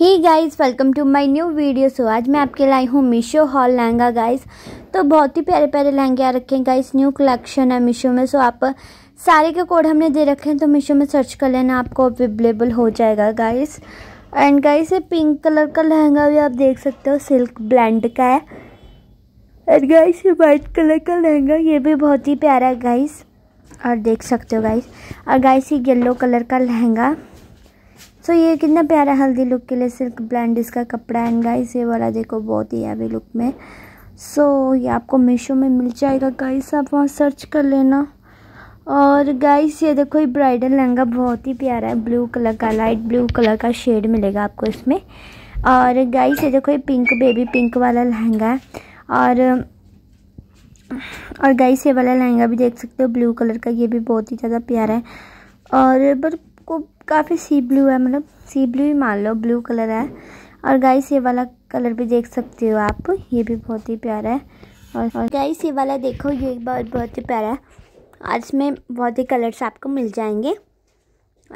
he guys welcome to my new video so आज मैं आपके लाई हूँ मीशो हॉल लहंगा गाइस तो बहुत ही प्यारे प्यारे लहंगे आ रखे हैं गाइस न्यू कलेक्शन है मीशो में सो आप सारे के कोड हमने दे रखे हैं तो मीशो में सर्च कर लेना आपको अवेलेबल हो जाएगा गाइस एंड गाइस ये पिंक कलर का लहंगा भी आप देख सकते हो सिल्क ब्लैंड का है एंड गाइस ये वाइट कलर का लहंगा ये भी बहुत ही प्यारा है गाइस और देख सकते हो गाइस और गाइस ये येल्लो कलर का लहंगा सो so, ये कितना प्यारा हल्दी लुक के लिए सिल्क ब्लैंड इसका कपड़ा एंड गाइस ये वाला देखो बहुत ही हैवी लुक में सो so, ये आपको मीशो में मिल जाएगा गाइस आप वहाँ सर्च कर लेना और गाइस ये देखो ये ब्राइडल लहंगा बहुत ही प्यारा है ब्लू कलर का लाइट ब्लू कलर का शेड मिलेगा आपको इसमें और गाइस ये देखो ये पिंक बेबी पिंक वाला लहंगा है और और गाइस ये वाला लहंगा भी देख सकते हो ब्लू कलर का ये भी बहुत ही ज़्यादा प्यारा है और पर को काफ़ी सी ब्लू है मतलब सी ब्लू ही मान लो ब्लू कलर है और गाइस ये वाला कलर भी देख सकते हो आप ये भी बहुत ही प्यारा है और, और गाइस ये वाला देखो ये बहुत बहुत ही प्यारा है और इसमें बहुत ही कलर्स आपको मिल जाएंगे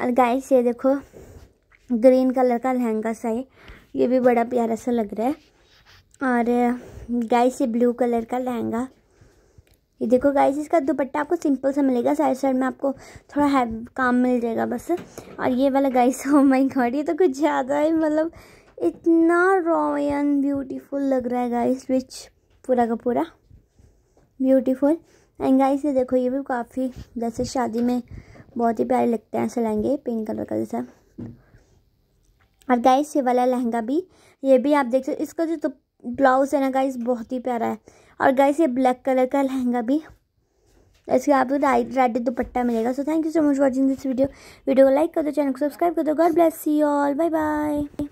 और गाइस ये देखो ग्रीन कलर का लहंगा सा है ये भी बड़ा प्यारा सा लग रहा है और गाइस ये ब्लू कलर का लहंगा ये देखो गाइज इसका दुपट्टा आपको सिंपल सा मिलेगा साइड साइड में आपको थोड़ा है काम मिल जाएगा बस और ये वाला गाइस हो माई गॉड ये तो कुछ ज़्यादा ही मतलब इतना रॉयन ब्यूटीफुल लग रहा है गाइस विच पूरा का पूरा ब्यूटीफुल एंड गाइस ये देखो ये भी काफ़ी जैसे शादी में बहुत ही प्यारे लगते हैं ऐसे लहंगे पिंक कलर का जैसा और गाइस ये वाला लहंगा भी ये भी आप देख सकते इसका जो ब्लाउज़ है ना गाइस बहुत ही प्यारा है और गाइस ये ब्लैक कलर का लहंगा भी इसके आपको राइट रेड दुपट्टा मिलेगा so thank you so much watching this video video को लाइक कर दो चैनल को सब्सक्राइब कर दो God bless you all bye bye